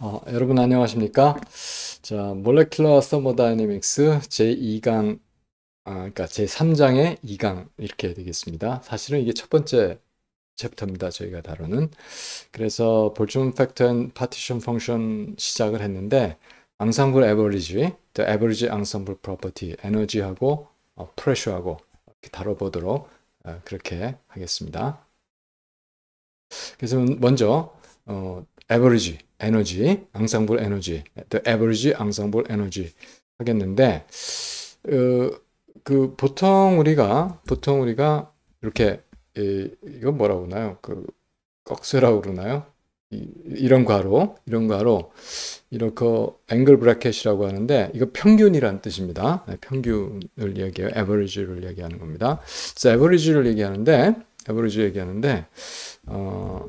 어, 여러분 안녕하십니까? 자, 몰레큘러 서머다이내믹스 제2강 아, 그러니까 제3장의 2강 이렇게 되겠습니다. 사실은 이게 첫 번째 챕터입니다. 저희가 다루는. 그래서 볼륨 팩터 앤 파티션 펑션 시작을 했는데 앙상블 에버리지, 또 에버리지 앙상블 프로퍼티, 에너지하고 어, 프레셔하고 이렇게 다뤄보도록 어, 그렇게 하겠습니다. 그래서 먼저 어, 에버리지 에너지, 앙상블 에너지, the average 앙상블 에너지 하겠는데 어, 그 보통 우리가 보통 우리가 이렇게 이, 이건 뭐라고 그러나요? 그 꺽쇠라고 그러나요? 이, 런 괄호, 이런 괄호, 이렇게 앵글 브라켓이라고 하는데 이거 평균이라는 뜻입니다. 네, 평균을 얘기해요. average를 얘기하는 겁니다. 그래서 average를 얘기하는데 a v e r a g e 얘기하는데 어,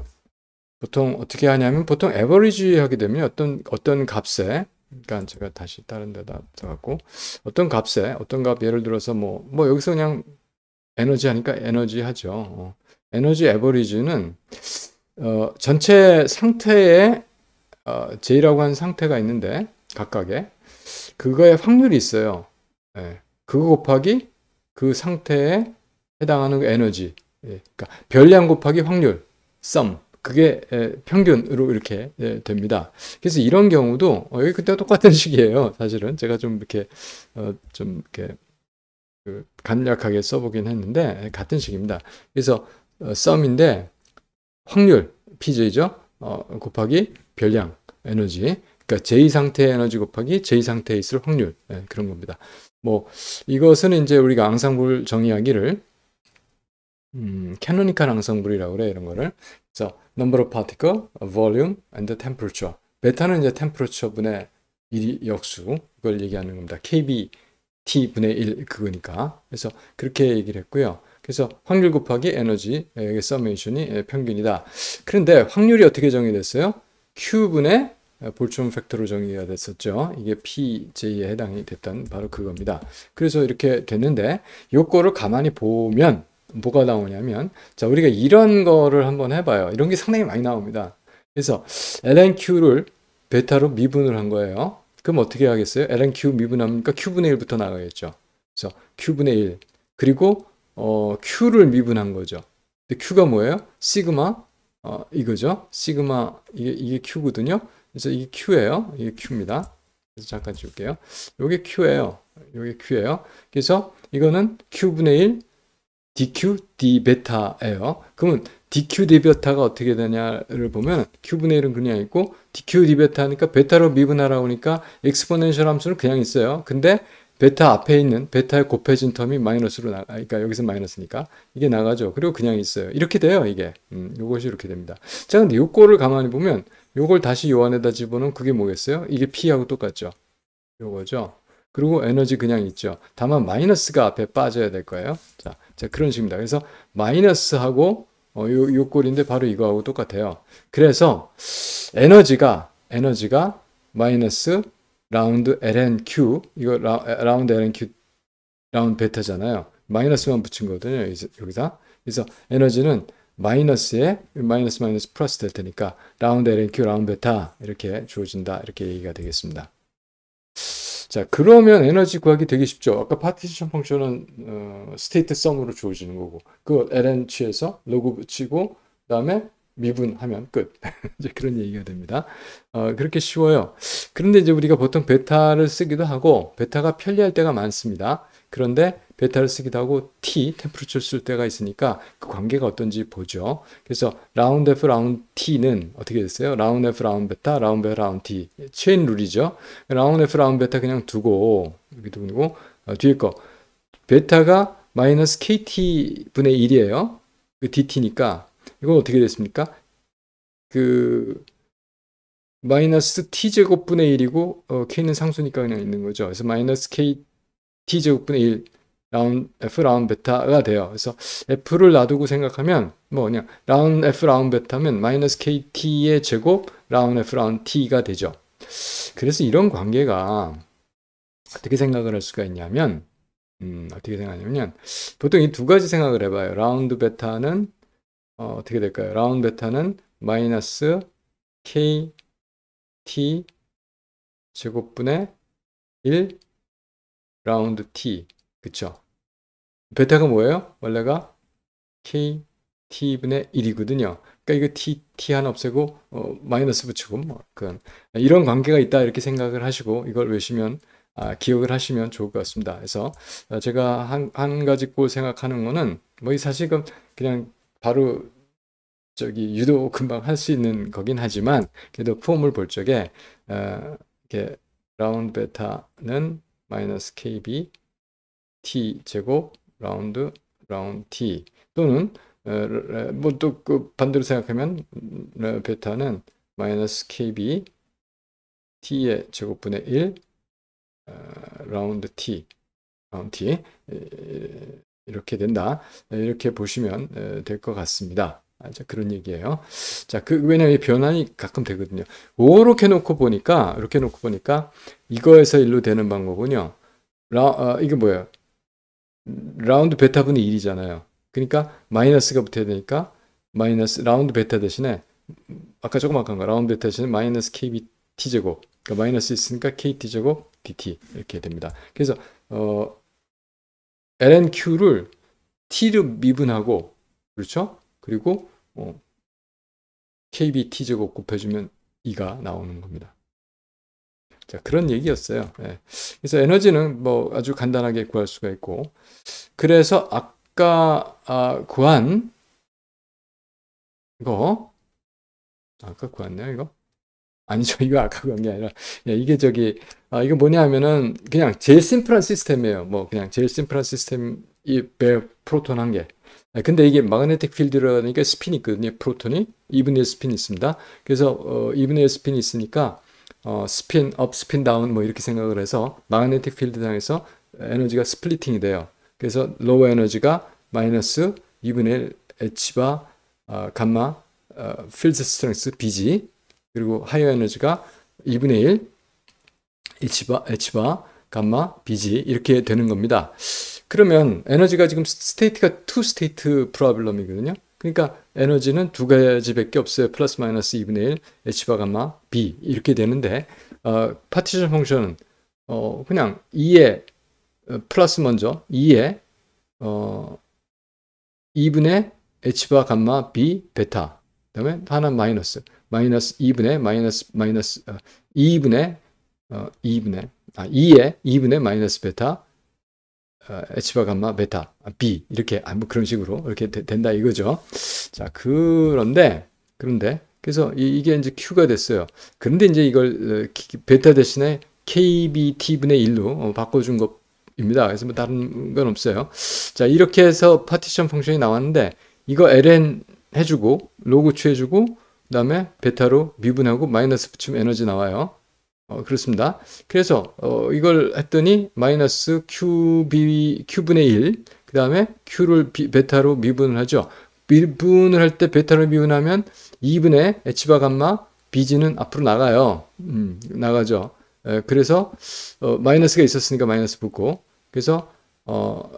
보통 어떻게 하냐면 보통 에버리지 하게 되면 어떤 어떤 값에 그러니까 제가 다시 다른 데다 들어갔고 어떤 값에 어떤 값 예를 들어서 뭐뭐 뭐 여기서 그냥 에너지 하니까 에너지 하죠. 어. 에너지 에버리지는 어, 전체 상태에 어, J라고 하는 상태가 있는데 각각에 그거에 확률이 있어요. 예. 그거 곱하기 그 상태에 해당하는 에너지. 예. 그러니까 별량 곱하기 확률 썸. 그게 예, 평균으로 이렇게 예, 됩니다. 그래서 이런 경우도 어, 여기 그때 똑같은 식이에요. 사실은 제가 좀 이렇게 어, 좀 이렇게 그 간략하게 써보긴 했는데 예, 같은 식입니다. 그래서 어, 썸인데 확률 PJ죠. 곱하기 별량 에너지. 그러니까 제2 상태의 에너지 곱하기 제2 상태에 있을 확률 그런 겁니다. 뭐 이것은 이제 우리가 앙상블 정의하기를 음, 캐노니칼 앙상블이라고 그래 이런 거를 그래서 number of particle, volume, and temperature. 베타는 이제 temperature 분의 1이 역수 그걸 얘기하는 겁니다. KB T 분의 1 그거니까. 그래서 그렇게 얘기를 했고요. 그래서 확률 곱하기 에너지 이게 서메이션이 평균이다. 그런데 확률이 어떻게 정의됐어요? Q 분의 볼트론 팩터로 정의가 됐었죠. 이게 PJ에 해당이 됐던 바로 그겁니다. 그래서 이렇게 됐는데 요거를 가만히 보면 뭐가 나오냐면 자 우리가 이런 거를 한번 해봐요. 이런 게 상당히 많이 나옵니다. 그래서 lnq를 베타로 미분을 한 거예요. 그럼 어떻게 하겠어요? lnq 미분하니까 q분의 1부터 나가겠죠. 그래서 q분의 1 그리고 어, q를 미분한 거죠. 근데 q가 뭐예요? 시그마 어, 이거죠. 시그마 이게, 이게 q거든요. 그래서 이게 q예요. 이게 q입니다. 그래서 잠깐 지울게요. 요게 q예요. 요게 q예요. 그래서 이거는 q분의 1 dq d베타예요. 그러면 dq d베타가 어떻게 되냐를 보면 q분의 1은 그냥 있고 dq d베타 니까 베타로 미분하라고 하니까 엑스포넨셜 함수는 그냥 있어요. 근데 베타 앞에 있는 베타의 곱해진 텀이 마이너스로 나가 그러니까 여기서 마이너스니까 이게 나가죠. 그리고 그냥 있어요. 이렇게 돼요. 이게 음, 요것이 이렇게 됩니다. 자 근데 요거를 가만히 보면 요걸 다시 요 안에다 집어넣으면 그게 뭐겠어요? 이게 P하고 똑같죠. 요거죠. 그리고 에너지 그냥 있죠. 다만 마이너스가 앞에 빠져야 될 거예요. 자, 자, 그런 식입니다. 그래서 마이너스하고 어, 요, 요 꼴인데 바로 이거하고 똑같아요. 그래서 에너지가 에너지가 마이너스 라운드 LNQ 이거 라, 운드 LNQ 라운드 베타잖아요. 마이너스만 붙인 거거든요. 여기다. 그래서 에너지는 마이너스에 마이너스 마이너스 플러스 될 테니까 라운드 LNQ 라운드 베타 이렇게 주어진다. 이렇게 얘기가 되겠습니다. 자, 그러면 에너지 구하기 되게 쉽죠. 아까 파티션 펑션은 어, 스테이트 썸으로 주어지는 거고 그 ln 취해서 로그 붙이고 그다음에 미분하면 끝. 이제 그런 얘기가 됩니다. 어, 그렇게 쉬워요. 그런데 이제 우리가 보통 베타를 쓰기도 하고 베타가 편리할 때가 많습니다. 그런데 베타를 쓰기도 하고 T, 템프리처를 쓸 때가 있으니까 그 관계가 어떤지 보죠. 그래서 라운드 F, 라운드 T는 어떻게 됐어요? 라운드 F, 라운드 베타, 라운드 베타, 라운드 T. 체인 룰이죠. 라운드 F, 라운드 베타 그냥 두고 이렇게 두고 어, 뒤에 거 베타가 마이너스 KT분의 1이에요. 그 DT니까 이건 어떻게 됐습니까? 그 마이너스 t제곱분의 1이고 어, k는 상수니까 그냥 있는 거죠. 그래서 마이너스 kt 제곱분의 1 라운 F 라운 베타가 돼요. 그래서 F를 놔두고 생각하면 뭐 그냥 라운 F 라운 베타면 마이너스 KT의 제곱 라운 F 라운 T가 되죠. 그래서 이런 관계가 어떻게 생각을 할 수가 있냐면 음, 어떻게 생각하냐면 보통 이 두 가지 생각을 해봐요. 라운드 베타는 어, 어 떻게 될까요? 라운 베타는 마이너스 KT 제곱분의 1 라운드 T 그쵸? 베타가 뭐예요? 원래가 k t분의 1이거든요. 그러니까 이거 t, t 하나 없애고 어, 마이너스 붙이고 뭐 그런 이런 관계가 있다 이렇게 생각을 하시고 이걸 외시면 아, 기억을 하시면 좋을 것 같습니다. 그래서 어, 제가 한, 한 가지 꼭 생각하는 거는 뭐이 사실 은 그냥 바로 저기 유도 금방 할 수 있는 거긴 하지만 그래도 폼을 볼 적에 어, 이렇게 라운드 베타는 마이너스 kb t 제곱 라운드 라운드 t 또는 어, 뭐또 그 반대로 생각하면 베타는 마이너스 kb t의 제곱분의 1 어, 라운드 t 라운드 t 이렇게 된다 이렇게 보시면 어, 될것 같습니다. 아, 자, 그런 얘기예요. 자, 그, 왜냐면 변환이 가끔 되거든요. 이렇게 놓고 보니까, 이렇게 놓고 보니까, 이거에서 일로 되는 방법은요. 라, 어, 이게 뭐예요? 라운드 베타분의 1이잖아요. 그러니까 마이너스가 붙어야 되니까 마이너스 라운드 베타 대신에 아까 조금 아까거 라운드 베타 대신에 마이너스 kbt 제곱 그러니까 마이너스 있으니까 kt 제곱 dt 이렇게 됩니다. 그래서 어 lnq를 t로 미분하고 그렇죠? 그리고 어, kbt 제곱 곱해주면 2가 나오는 겁니다. 자, 그런 얘기였어요. 예. 그래서 에너지는 뭐 아주 간단하게 구할 수가 있고, 그래서 아까 아, 구한 이거 아까 구했네요 이거 아니죠 이거 아까 구한 게 아니라 야, 예, 이게 저기 아, 이거 뭐냐 하면은 그냥 제일 심플한 시스템이에요 뭐 그냥 제일 심플한 시스템 이 프로톤 한개 예, 근데 이게 마그네틱 필드라니까 스핀이 있거든요 프로톤이 2분의 1 스핀이 있습니다 그래서 어, 2분의 1 스핀이 있으니까 어, 스핀 업, 스핀 다운 뭐 이렇게 생각을 해서 마그네틱 필드상에서 에너지가 스플리팅이 돼요. 그래서 로우 에너지가 마이너스 2분의 1 H바 어, 감마 어, 필드 스트렝스 BG 그리고 하이어 에너지가 2분의 1 H바, H바 감마 BG 이렇게 되는 겁니다. 그러면 에너지가 지금 스테이트가 투 스테이트 프로블럼이거든요. 그러니까 에너지는 두 가지밖에 없어요. 플러스 마이너스 2분의 1 H바 감마 B 이렇게 되는데 어, 파티션 펑션은 어, 그냥 2에 어, 플러스 먼저 2에 어, 2분의 H바 감마 B 베타 그 다음에 하나 마이너스 마이너스 2분의 마이너스 마이너스 어, 2분의 어, 2분의 아 2에 2분의 마이너스 베타 어, 에치바 감마 베타 아, B 이렇게 아, 뭐 그런 식으로 이렇게 되, 된다 이거죠. 자 그런데 그런데 그래서 이, 게 이제 Q가 됐어요. 그런데 이제 이걸 어, 베타 대신에 KBT 분의 1로 어, 바꿔준 것입니다. 그래서 뭐 다른 건 없어요. 자 이렇게 해서 파티션 펑션이 나왔는데 이거 LN 해주고 로그 취해주고 그 다음에 베타로 미분하고 마이너스 붙이면 에너지 나와요. 어, 그렇습니다. 그래서 어, 이걸 했더니 마이너스 qb q분의 1, 그 다음에 q를 비, 베타로 미분을 하죠. 미분을 할 때 베타로 미분하면 2분의 h바 감마 bg는 앞으로 나가요. 음, 나가죠. 에, 그래서 어, 마이너스가 있었으니까 마이너스 붙고 그래서 어,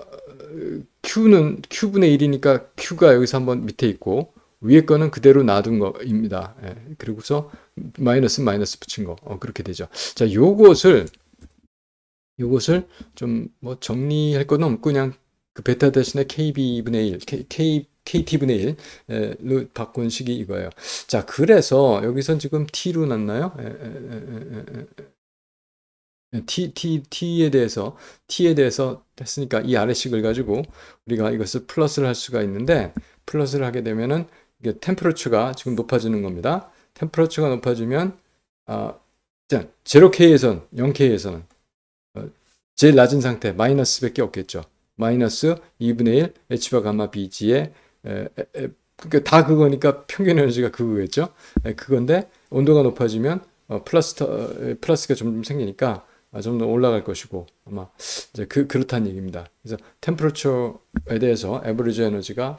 q는 q분의 1이니까 q가 여기서 한번 밑에 있고 위에 거는 그대로 놔둔 거입니다. 예, 그리고서 마이너스 마이너스 붙인 거 어, 그렇게 되죠. 자, 요것을 요것을 좀 뭐 정리할 건 없고 그냥 그 베타 대신에 KB분의 1, K, K, KT분의 1로 바꾼 식이 이거예요. 자, 그래서 여기선 지금 T로 났나요? 에, 에, 에, T, T, T에 대해서, T에 대해서 했으니까 이 아래식을 가지고 우리가 이것을 플러스를 할 수가 있는데, 플러스를 하게 되면은 이게 템퍼러처가 지금 높아지는 겁니다. 템퍼러처가 높아지면 어, 자, 0 k 에서는 0K에서는 어, 제일 낮은 상태 마이너스밖에 없겠죠. 마이너스 2분의 1 H바 감마 BG의 에, 에, 그러니까 다 그거니까 평균 에너지가 그거겠죠. 에, 그건데 온도가 높아지면 어, 플러스 어, 플러스가 좀 생기니까 아, 좀더 올라갈 것이고 아마 이제 그 그렇다는 얘기입니다. 그래서 템퍼러처에 대해서 에버리지 에너지가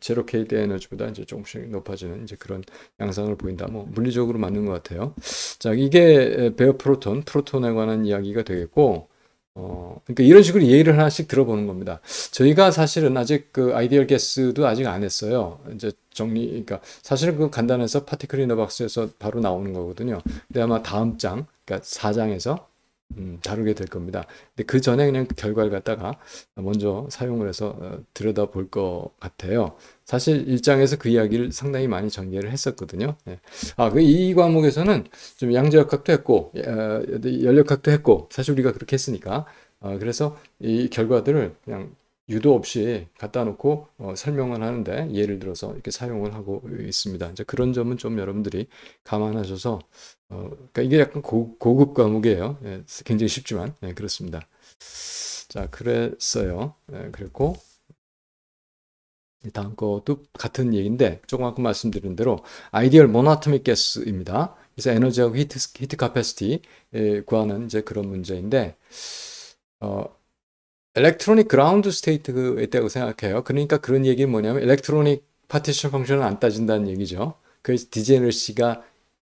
제로 KD 에너지보다 이제 조금씩 높아지는 이제 그런 양상을 보인다. 뭐 물리적으로 맞는 것 같아요. 자, 이게 베어 프로톤, 프로톤에 관한 이야기가 되겠고, 어, 그러니까 이런 식으로 예의를 하나씩 들어보는 겁니다. 저희가 사실은 아직 그 아이디얼 게스도 아직 안 했어요. 이제 정리, 그러니까 사실은 그 간단해서 파티클 이너 박스에서 바로 나오는 거거든요. 근데 아마 다음 장, 그러니까 4장에서 음, 다루게 될 겁니다. 근데 그 전에 그냥 결과를 갖다가 먼저 사용을 해서 어, 들여다 볼 것 같아요. 사실 일장에서그 이야기를 상당히 많이 전개를 했었거든요. 예. 아, 그이 과목에서는 좀 양자역학도 했고, 예, 어, 연력학도 했고, 사실 우리가 그렇게 했으니까. 어, 그래서 이 결과들을 그냥 유도 없이 갖다 놓고 어, 설명을 하는데 예를 들어서 이렇게 사용을 하고 있습니다. 이제 그런 점은 좀 여러분들이 감안하셔서 어, 그러니까 이게 약간 고, 급 과목이에요. 예, 굉장히 쉽지만 예, 그렇습니다. 자 그랬어요. 예, 그랬고 다음 것도 같은 얘기인데 조금 아까 말씀드린 대로 아이디얼 모나토믹 가스입니다. 그래서 에너지하고 히트 히트 카패시티 구하는 이제 그런 문제인데 어, electronic ground state가 있다고 생각해요. 그러니까 그런 얘기는 뭐냐면 electronic partition function은 안 따진다는 얘기죠. 그래서 디제너시가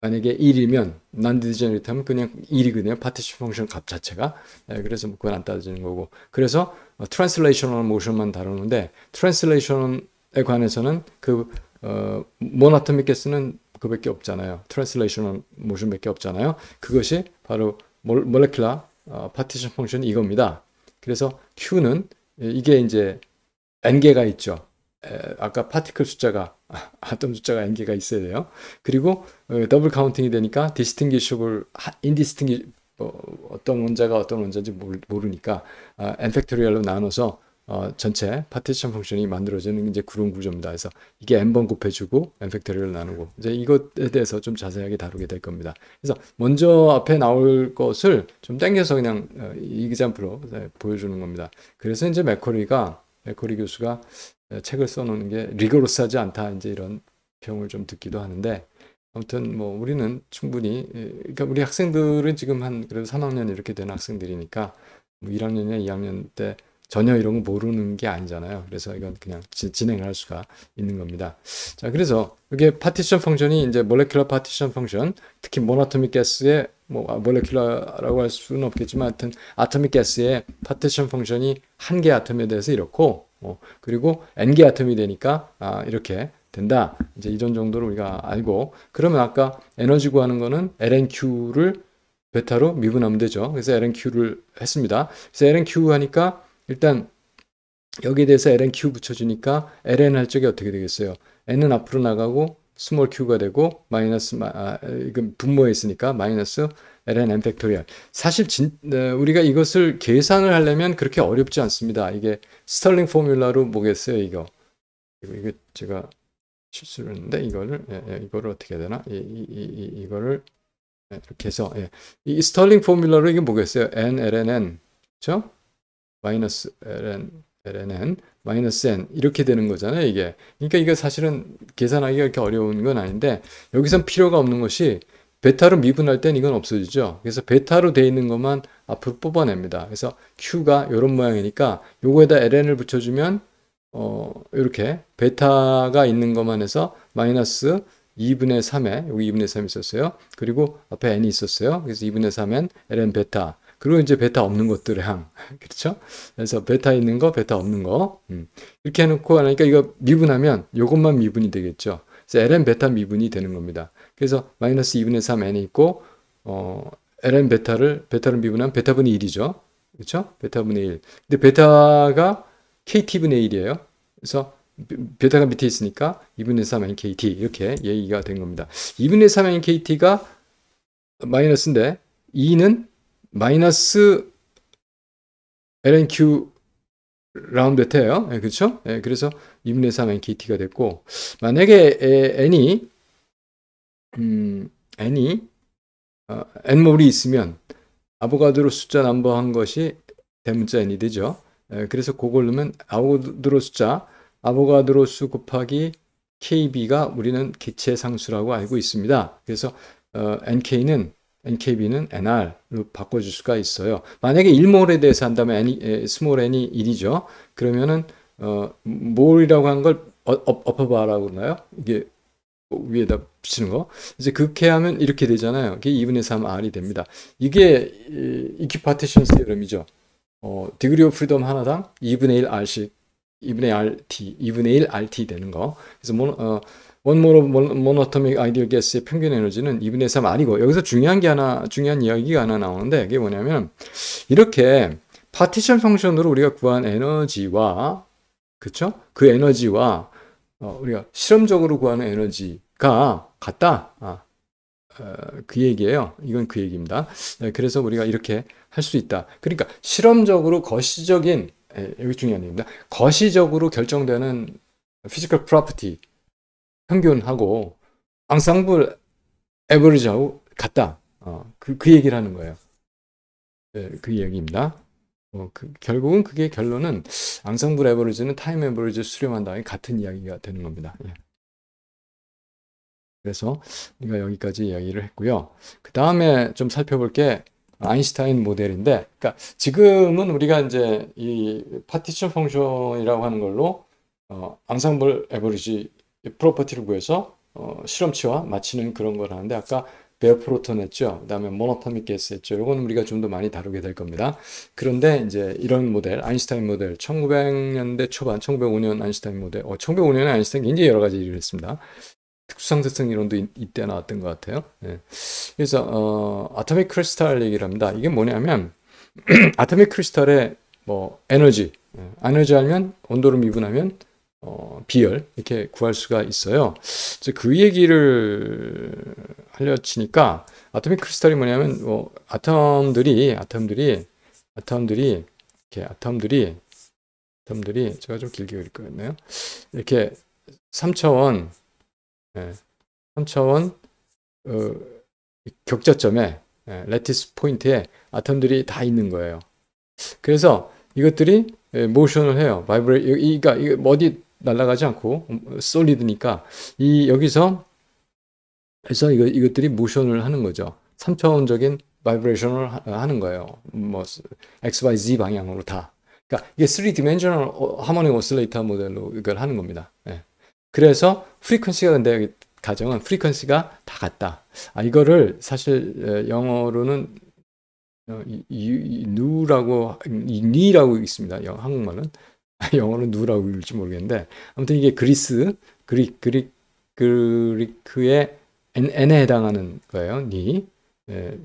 만약에 1이면 non-degenerate하면 그냥 1이거든요. partition function 값 자체가. 네, 그래서 뭐 그건 안 따지는 거고. 그래서 어, translational motion만 다루는데 translation에 관해서는 그 어, 모나토미케스는 그밖에 없잖아요. 트랜슬레이션 모션밖에 없잖아요. 그것이 바로 몰레큘라 파티션 펑션이 이겁니다. 그래서 Q는 예, 이게 이제 N개가 있죠. 아까 파티클 숫자가 아톰 숫자가 n개가 있어야 돼요. 그리고 어, 더블 카운팅이 되니까 디스팅기셔블 인디스팅기 뭐, 어떤 원자가 어떤 원자인지 모르니까 아, n 팩토리얼로 나눠서 어, 전체 파티션 펑션이 만들어지는 이제 그런 구조입니다. 그래서 이게 n번 곱해주고 n 팩토리를 나누고 이제 이것에 대해서 좀 자세하게 다루게 될 겁니다. 그래서 먼저 앞에 나올 것을 좀 땡겨서 그냥 어, 이기잠프로 보여주는 겁니다. 그래서 이제 맥커리가 맥커리 교수가 어, 책을 써놓는 게 리거로스하지 않다 이제 이런 평을 좀 듣기도 하는데 아무튼 뭐 우리는 충분히 그러니까 우리 학생들은 지금 한 그래도 3학년 이렇게 된 학생들이니까 뭐 1학년이나 2학년 때 전혀 이런 거 모르는 게 아니잖아요. 그래서 이건 그냥 지, 진행을 할 수가 있는 겁니다. 자, 그래서 이게 파티션 펑션이 이제 몰레큘러 파티션 펑션, 특히 모나토믹 가스의 뭐 몰레큘러라고 아, 할 수는 없겠지만 하여튼 아토믹 가스의 파티션 펑션이 한 개 아톰에 대해서 이렇고 어, 그리고 n개 아톰이 되니까 아, 이렇게 된다. 이제 이전 정도로 우리가 알고 그러면 아까 에너지 구하는 거는 LNQ를 베타로 미분하면 되죠. 그래서 LNQ를 했습니다. 그래서 LNQ 하니까 일단 여기에 대해서 ln q 붙여주니까 ln 할 적에 어떻게 되겠어요? n은 앞으로 나가고 s 스몰 q가 되고 마이너스 아, 이건 분모에 있으니까 마이너스 ln n 팩토리얼 사실 진, 어, 우리가 이것을 계산을 하려면 그렇게 어렵지 않습니다. 이게 스털링 포뮬라로 뭐겠어요 이거 이거 제가 실수를 했는데 이거를 예, 예, 이거를 어떻게 해야 되나 이, 이, 이, 이 거를 예, 이렇게 해서 예. 이 스털링 포뮬러로 이게 뭐겠어요 n ln n 그렇죠? 마이너스 ln ln은 마이너스 n 이렇게 되는 거잖아요 이게 그러니까 이거 사실은 계산하기가 이렇게 어려운 건 아닌데 여기선 필요가 없는 것이 베타로 미분할 땐 이건 없어지죠 그래서 베타로 돼 있는 것만 앞으로 뽑아냅니다 그래서 q가 이런 모양이니까 요거에다 ln을 붙여주면 어 이렇게 베타가 있는 것만 해서 마이너스 2분의 3에 여기 2분의 3 있었어요 그리고 앞에 n이 있었어요 그래서 2분의 3엔 ln 베타 그리고 이제 베타 없는 것들의 항. 그렇죠? 그래서 베타 있는 거, 베타 없는 거. 음. 이렇게 해놓고 하니까 그러니까 이거 미분하면 이것만 미분이 되겠죠. 그래서 ln 베타 미분이 되는 겁니다. 그래서 마이너스 2분의 3 n이 있고 어, ln 베타를 베타를 미분하면 베타분의 1이죠. 그렇죠? 베타분의 1. 근데 베타가 kt분의 1이에요. 그래서 베타가 밑에 있으니까 2분의 3 nkt 이렇게 얘기가 된 겁니다. 2분의 3 nkt가 마이너스인데 2는 마이너스 LNQ 라운드 베예요 예, 그렇죠? 예, 그래서 2분의 3 NKT가 됐고 만약에 N이 음, N이 어, N몰이 있으면 아보가드로 숫자 남버한 것이 대문자 N이 되죠. 예, 그래서 그걸 넣으면 아보가드로 숫자 아보가드로 수 곱하기 KB가 우리는 개체 상수라고 알고 있습니다. 그래서 어, NK는 NKB는 NR로 바꿔줄 수가 있어요. 만약에 1몰에 대해서 한다면 n 스몰 n이 1이죠. 그러면은 어, 몰이라고 한걸 엎어봐라고 어, 그러나요? 이게 위에다 붙이는 거. 이제 그렇게 하면 이렇게 되잖아요. 이게 2분의 3 R이 됩니다. 이게 이퀴파티션 세럼이죠. 어, 디그리 오브 프리덤 하나당 2분의 1 R씩 2분의 RT, 2분의 1 RT 되는 거. 그래서 뭐, 어, 원모로 모노토믹 아이디얼 가스의 평균 에너지는 2분의 3아니고 여기서 중요한 게 하나 중요한 이야기가 하나 나오는데 그게 뭐냐면 이렇게 파티션 펑션으로 우리가 구한 에너지와 그쵸? 그 에너지와 어, 우리가 실험적으로 구하는 에너지가 같다. 아, 어, 그 얘기예요. 이건 그 얘기입니다. 네, 그래서 우리가 이렇게 할 수 있다. 그러니까 실험적으로 거시적인 에, 예, 여기 중요한 얘기입니다. 거시적으로 결정되는 피지컬 프로퍼티 평균하고 앙상블 에버리지하고 같다. 어, 그, 그 얘기를 하는 거예요. 네, 그얘기입니다 어, 그, 결국은 그게 결론은 앙상블 에버리지는 타임 에버리지 수렴한다. 같은 이야기가 되는 겁니다. 예. 그래서 우리가 여기까지 이야기를 했고요. 그 다음에 좀 살펴볼 게 아인슈타인 모델인데, 그러니까 지금은 우리가 이제 이 파티션 펑션이라고 하는 걸로 어, 앙상블 에버리지 프로퍼티를 구해서 어, 실험치와 맞추는 그런 걸 하는데 아까 베어프로톤 했죠. 그 다음에 모노타믹 게스 했죠. 이건 우리가 좀 더 많이 다루게 될 겁니다. 그런데 이제 이런 모델, 아인슈타인 모델, 1900년대 초반, 1905년 아인슈타인 모델, 어, 1905년에 아인슈타인 굉장히 여러 가지 일을 했습니다. 특수상대성 이론도 이, 때 나왔던 것 같아요. 예. 그래서 어, 아토믹 크리스탈 얘기를 합니다. 이게 뭐냐면 아토믹 크리스탈의 뭐 에너지, 예, 에너지 알면 온도를 미분하면 어, 비열 이렇게 구할 수가 있어요. 그 얘기를 하려치니까 아토믹 크리스탈이 뭐냐면 뭐 아톰들이 아톰들이 아톰들이 이렇게 아톰들이 아톰들이 제가 좀 길게 그릴 거였네요. 이렇게 3차원 예, 3차원 어, 격자점에 예, 레티스 포인트에 아톰들이 다 있는 거예요. 그래서 이것들이 모션을 예, 해요. 바이브레 그러니까 이거 어디 날아가지 않고 솔리드니까 이 여기서 그래서 이거, 이것들이 모션을 하는 거죠. 3차원적인 바이브레이션을 하는 거예요. 뭐 x, y, z 방향으로 다. 그러니까 이게 3디멘셔널 하모닉 오실레이터 모델로 이걸 하는 겁니다. 예. 그래서 프리퀀시가 근데 여기 가정은 프리퀀시가 다 같다. 아 이거를 사실 영어로는 어, 누라고 니라고 있습니다. 한국말은 영어는 누라고 읽을지 모르겠는데 아무튼 이게 그리스 그릭 그릭 그리크의 n, 에 해당하는 거예요. 니, 에,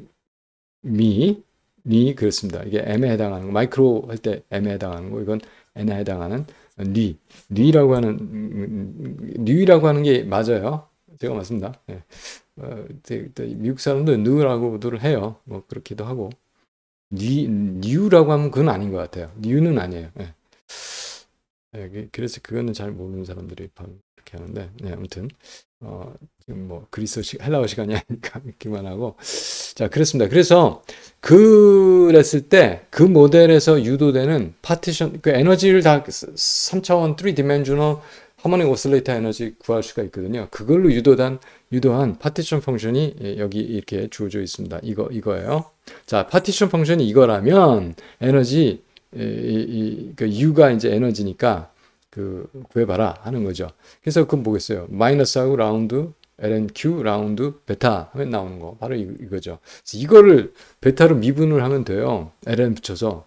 미, 니 그렇습니다. 이게 m에 해당하는 거, 마이크로 할 때 m에 해당하는 거, 이건 n에 해당하는 니, 니라고 하는 니라고 하는 게 맞아요. 제가 맞습니다. 예. 어, 미국 사람도 누라고도 해요. 뭐 그렇기도 하고 니, 뉴라고 하면 그건 아닌 것 같아요. 뉴는 아니에요. 예. 네, 그, 그래서 그거는 잘 모르는 사람들이 이렇게 하는데, 네, 아무튼, 어, 지금 뭐, 그리스식, 헬라어 시간이 아니니까, 기만 하고. 자, 그렇습니다. 그래서, 그랬을 때, 그 모델에서 유도되는 파티션, 그 에너지를 다 3차원, 3디멘셔널 하모닉 오슬레이터 에너지 구할 수가 있거든요. 그걸로 유도한, 유도한 파티션 펑션이 예, 여기 이렇게 주어져 있습니다. 이거, 이거예요. 자, 파티션 펑션이 이거라면, 에너지, 예, 이, 이, 그 U가 이제 에너지니까 그 구해봐라 하는 거죠. 그래서 그건 뭐겠어요? 마이너스하고 라운드, LNQ, 라운드, 베타 하면 나오는 거. 바로 이, 거죠 이거를 베타로 미분을 하면 돼요. LN 붙여서.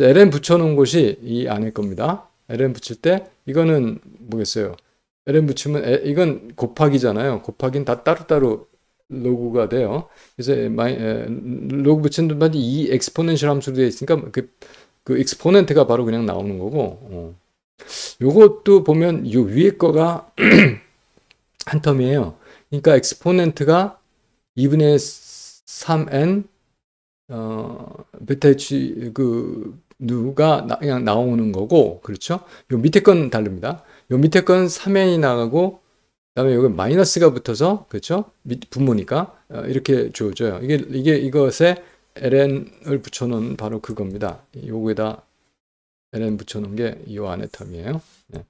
LN 붙여놓은 곳이 이 안에 겁니다. LN 붙일 때 이거는 뭐겠어요? LN 붙이면 에, 이건 곱하기잖아요. 곱하기는 다 따로따로 로그가 돼요. 그래서 마이, 에, 로그 붙인 데만 이 엑스포넨셜 함수로 되어 있으니까 그그 익스포넨트가 바로 그냥 나오는 거고 어. 요것도 보면 요 위에 거가 한 텀이에요. 그러니까 익스포넨트가 2분의 3n 어, 베타 치그 누가 나, 그냥 나오는 거고 그렇죠? 요 밑에 건 다릅니다. 요 밑에 건 3n이 나가고 그다음에 여기 마이너스가 붙어서 그렇죠? 분모니까 어, 이렇게 주어져요. 이게 이게 이것의 ln을 붙여놓은 바로 그겁니다. 요거에다 ln 붙여놓은 게이 안에 텀이에요. 네.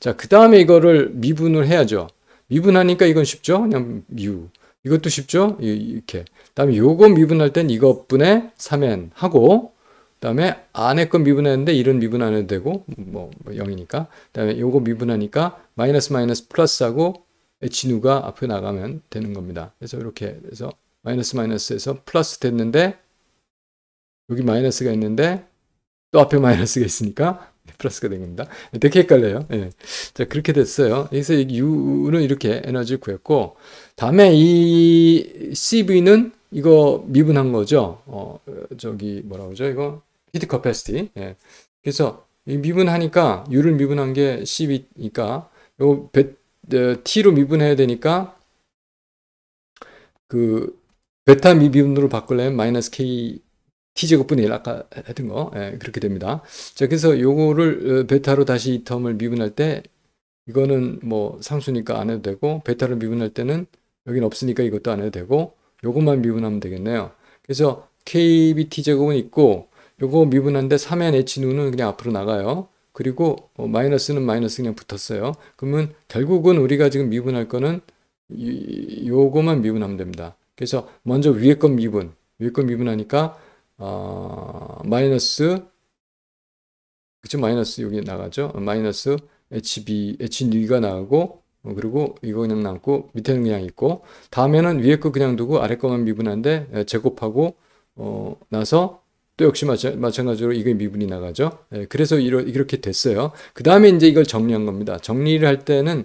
자, 그 다음에 이거를 미분을 해야죠. 미분하니까 이건 쉽죠? 그냥 u. 이것도 쉽죠? 이렇게. 그 다음에 요거 미분할 땐 이것분의 3n 하고, 그 다음에 안에 건 미분했는데 이런 미분 안 해도 되고, 뭐, 뭐 0이니까. 그 다음에 요거 미분하니까 마이너스 마이너스 플러스하고 h누가 앞에 나가면 되는 겁니다. 그래서 이렇게 해서 마이너스 마이너스에서 플러스 됐는데 여기 마이너스가 있는데 또 앞에 마이너스가 있으니까 네, 플러스가 된 겁니다. 네, 되게 헷갈려요. 네. 자, 그렇게 됐어요. 그래서 U는 이렇게 에너지 구했고, 다음에 이 CV는 이거 미분한 거죠. 어, 저기, 뭐라 그러죠? 이거? 히트 커패시티. 예. 그래서 미분하니까, U를 미분한 게 CV니까, 요, 어, T로 미분해야 되니까, 그, 베타 미분으로 바꿀래면 마이너스 k t제곱분의 1 아까 했던 거 예, 그렇게 됩니다. 자 그래서 요거를 어, 베타로 다시 이 텀을 미분할 때 이거는 뭐 상수니까 안 해도 되고 베타로 미분할 때는 여기 없으니까 이것도 안 해도 되고 요것만 미분하면 되겠네요. 그래서 kbt 제곱은 있고 요거 미분한데 3의 h 누는 그냥 앞으로 나가요. 그리고 어, 마이너스는 마이너스 그냥 붙었어요. 그러면 결국은 우리가 지금 미분할 거는 이, 요거만 미분하면 됩니다. 그래서 먼저 위에 건 미분, 위에 건 미분하니까 어, 마이너스 그쵸 마이너스 여기 나가죠 마이너스 HB, h 2가 나가고 어, 그리고 이거 그냥 남고 밑에는 그냥 있고 다음에는 위에 거 그냥 두고 아래 거만 미분한데 예, 제곱하고 어, 나서 또 역시 마찬, 가지로 이게 미분이 나가죠. 예, 그래서 이러, 이렇게 됐어요. 그 다음에 이제 이걸 정리한 겁니다. 정리를 할 때는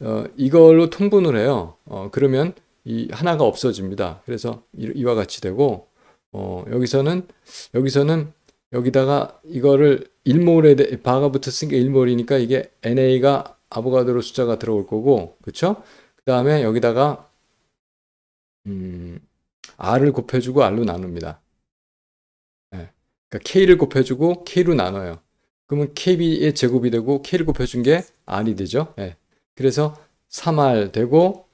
어, 이걸로 통분을 해요. 어, 그러면 이 하나가 없어집니다. 그래서 이와 같이 되고 어, 여기서는 여기서는 여기다가 이거를 일몰에 대, 바가 붙어 쓴 게 일몰이니까 이게 NA가 아보가드로 숫자가 들어올 거고 그쵸? 그 다음에 여기다가 음, R을 곱해주고 R로 나눕니다. 네. 그러니까 K를 곱해주고 K로 나눠요. 그러면 KB의 제곱이 되고 K를 곱해준 게 R이 되죠. 네. 그래서 3R 되고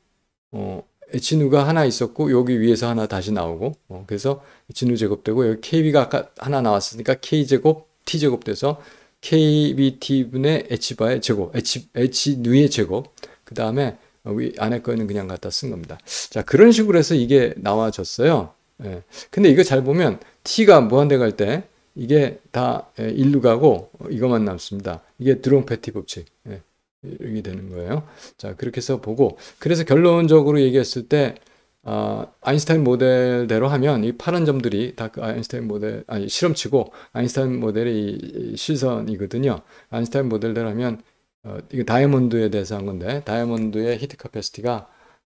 어, 진우가 하나 있었고 여기 위에서 하나 다시 나오고 어, 그래서 진우 제곱되고 여기 KB가 아까 하나 나왔으니까 K제곱 T제곱 돼서 KBT분의 H바의 제곱 H, H누의 제곱 그 다음에 위 안에 거는 그냥 갖다 쓴 겁니다. 자 그런 식으로 해서 이게 나와졌어요. 예. 근데 이거 잘 보면 T가 무한대 갈 때 이게 다 예, 일루 가고 이것만 남습니다. 이게 드롱 패티 법칙. 예. 이렇게 되는 거예요. 자, 그렇게 해서 보고 그래서 결론적으로 얘기했을 때 아, 아인슈타인 모델대로 하면 이 파란 점들이 다그 아인슈타인 모델 아니 실험치고 아인슈타인 모델의 시선이거든요. 아인슈타인 모델대로 하면 어, 이게 다이아몬드에 대해서 한 건데 다이아몬드의 히트 카페스티가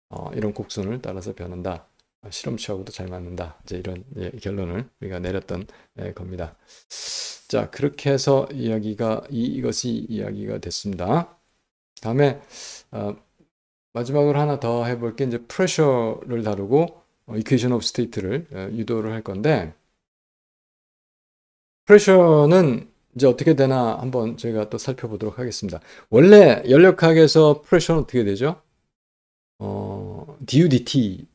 어, 이런 곡선을 따라서 변한다. 실험치하고도 잘 맞는다. 이제 이런 예, 결론을 우리가 내렸던 예, 겁니다. 자, 그렇게 해서 이야기가 이, 이것이 이야기가 됐습니다. 다음에 어, 마지막으로 하나 더 해볼 게 이제 프레셔를 다루고 이퀘이션 오브 스테이트를 유도를 할 건데 프레셔는 이제 어떻게 되나 한번 저희가 또 살펴보도록 하겠습니다. 원래 열역학에서 프레셔는 어떻게 되죠? 어, DUDT,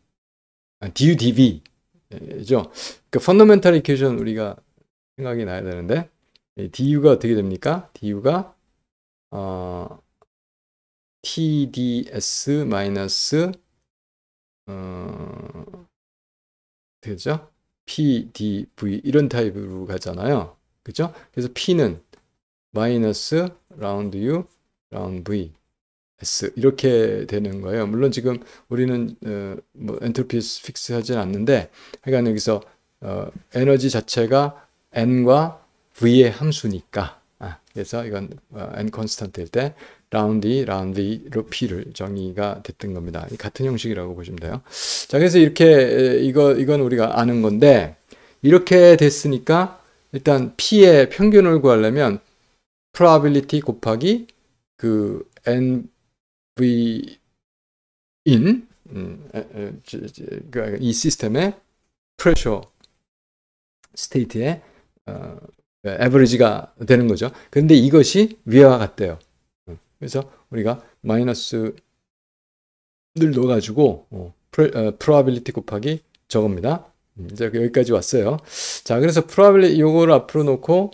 아, DUDV죠. 그 펀더멘탈 이퀘이션 우리가 생각이 나야 되는데 DU가 어떻게 됩니까? DU가 어, tds 마이너스 어, 되죠? pdv 이런 타입으로 가잖아요. 그죠? 그래서 p는 마이너스 라운드 u 라운드 v s 이렇게 되는 거예요. 물론 지금 우리는 어, 뭐 엔트로피 픽스 하진 않는데 하여간 여기서 어, 에너지 자체가 n과 v의 함수니까 아, 그래서 이건 어, n 컨스턴트일 때 라운드 라운드 루피를 정의가 됐던 겁니다. 같은 형식이라고 보시면 돼요. 자, 그래서 이렇게 이거 이건 우리가 아는 건데 이렇게 됐으니까 일단 P의 평균을 구하려면 probability 곱하기 그 NV in 음, 그, 이 시스템의 pressure state의 어, 그 average가 되는 거죠. 그데 이것이 위와 같대요. 그래서 우리가 마이너스를 넣어가지고 어, 프로, 어, probability 곱하기 저겁니다. 음, 이제 여기까지 왔어요. 자, 그래서 probability 요거 앞으로 놓고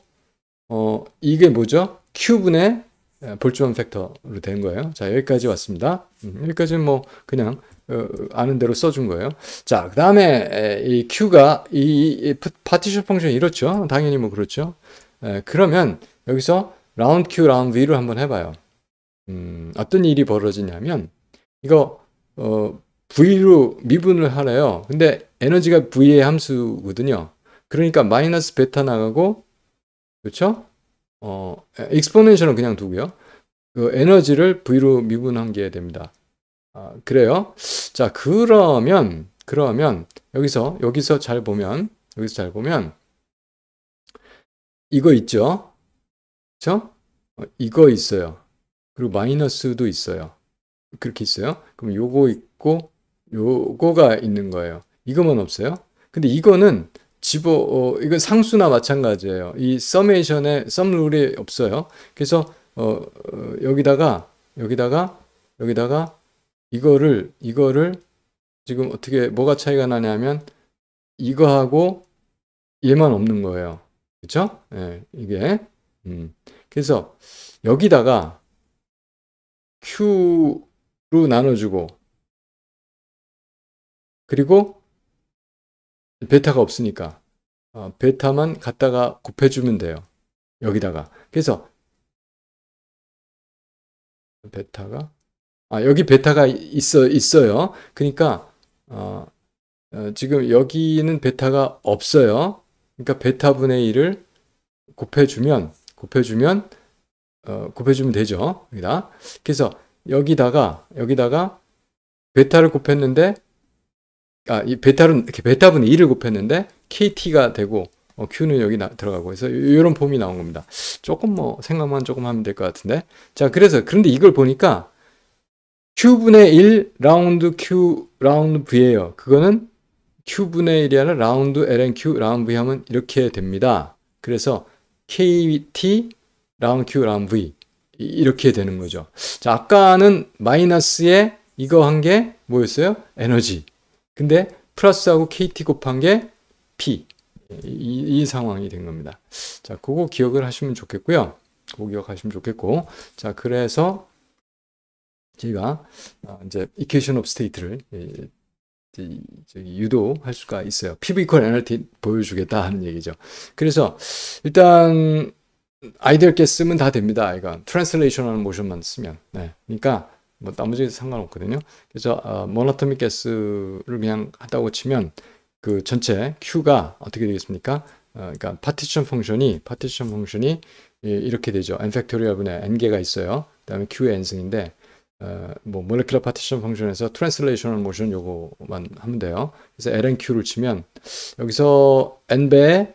어, 이게 뭐죠? Q분의 볼주만 팩터로 된 거예요. 자, 여기까지 왔습니다. 음, 여기까지는 뭐 그냥 어, 아는 대로 써준 거예요. 자, 그 다음에 이 Q가 이, 이 파티션 펑션 이렇죠. 당연히 뭐 그렇죠. 에, 그러면 여기서 라운드 Q, 라운드 V를 한번 해봐요. 음, 어떤 일이 벌어지냐면 이거 어, V로 미분을 하래요. 근데 에너지가 V의 함수거든요. 그러니까 마이너스 베타 나가고 그렇죠? 어, 익스포넨셜은 그냥 두고요. 그 에너지를 V로 미분한 게 됩니다. 아, 그래요? 자, 그러면 그러면 여기서 여기서 잘 보면 여기서 잘 보면 이거 있죠? 그렇죠? 어, 이거 있어요. 그리고 마이너스도 있어요. 그렇게 있어요. 그럼 요거 있고 요거가 있는 거예요. 이거만 없어요. 근데 이거는 집어 어, 이건 상수나 마찬가지예요. 이 서메이션에 썸 룰이 없어요. 그래서 어, 어, 여기다가 여기다가 여기다가 이거를 이거를 지금 어떻게 뭐가 차이가 나냐면 이거하고 얘만 없는 거예요. 그렇죠? 예, 이게 음. 그래서 여기다가 Q로 나눠주고 그리고 베타가 없으니까 어, 베타만 갖다가 곱해주면 돼요. 여기다가. 그래서 베타가 아 여기 베타가 있어 있어요. 그러니까 어, 어, 지금 여기는 베타가 없어요. 그러니까 베타 분의 1을 곱해주면 곱해주면 어, 곱해주면 되죠. 여기다. 그래서 여기다가 여기다가 베타를 곱했는데 아, 이 베타는 이렇게 베타분 2를 곱했는데 KT가 되고 어, Q는 여기 나, 들어가고 해서 이런 폼이 나온 겁니다. 조금 뭐 생각만 조금 하면 될 것 같은데 자 그래서 그런데 이걸 보니까 Q분의 1 라운드 Q 라운드 V예요. 그거는 Q분의 1이 아니라 라운드 LNQ 라운드 V 하면 이렇게 됩니다. 그래서 KT 랑 Q, 랑 V 이렇게 되는 거죠. 자, 아까는 마이너스에 이거 한 게 뭐였어요? 에너지. 근데 플러스하고 KT 곱한 게 P. 이, 이, 상황이 된 겁니다. 자, 그거 기억을 하시면 좋겠고요. 그거 기억하시면 좋겠고. 자, 그래서 제가 아, 이제 이케이션 오브 스테이트를 유도할 수가 있어요. PV 콜 에너티 보여주겠다 하는 얘기죠. 그래서 일단 아이디어있게 쓰면 다 됩니다. 아이가 트랜슬레이션하는 모션만 쓰면. 네. 그러니까 뭐 나머지 상관없거든요. 그래서 어, 모노토믹 게스를 그냥 한다고 치면 그 전체 Q가 어떻게 되겠습니까? 어, 그러니까 partition 파 t i o n 이 파티션 펑션이 예, 이렇게 되죠. n factorial 분에 n개가 있어요. 그다음에 Q의 n승인데 어, 뭐 partition f u n c t i o n 에서 t t r a a n n s l i o 트랜슬레 t i o n 요거만 하면 돼요. 그래서 ln q를 치면 여기서 n배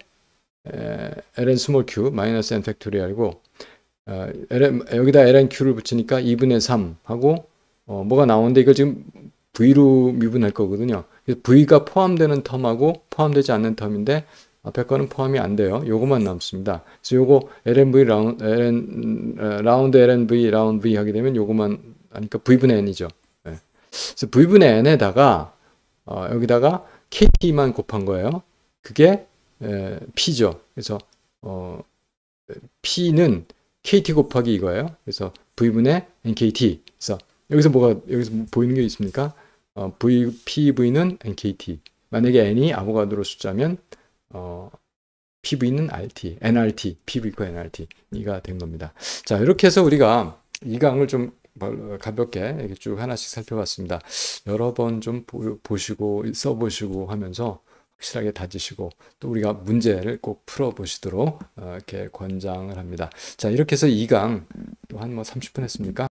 ln 스몰 q 마이너스 n 팩토리얼이고 어, LN, 여기다 ln q를 붙이니까 2분의 3 하고 어, 뭐가 나오는데 이걸 지금 v로 미분할 거거든요. v가 포함되는 텀하고 포함되지 않는 텀인데 앞에 아, 거는 포함이 안 돼요. 요거만 남습니다. 그래서 요거 lnv 라운, ln, 어, 라운드 lnv 라운드 v 하게 되면 요거만 하니까 v분의 n이죠. 네. 그래서 v분의 n에다가 어, 여기다가 kt만 곱한 거예요. 그게 에, P죠. 그래서 어, P는 KT 곱하기 이거예요. 그래서 V분의 NKT. 그래서 여기서 뭐가 여기서 보이는 게 있습니까? 어, v, PV는 NKT. 만약에 N이 아보가드로 숫자면 어, PV는 RT, NRT, PV과 NRT가 된 겁니다. 자 이렇게 해서 우리가 이 강을 좀 가볍게 이렇게 쭉 하나씩 살펴봤습니다. 여러 번 좀 보시고 써보시고 하면서 확실하게 다지시고 또 우리가 문제를 꼭 풀어보시도록 어, 이렇게 권장을 합니다. 자 이렇게 해서 2강 또 한 뭐 30분 했습니까?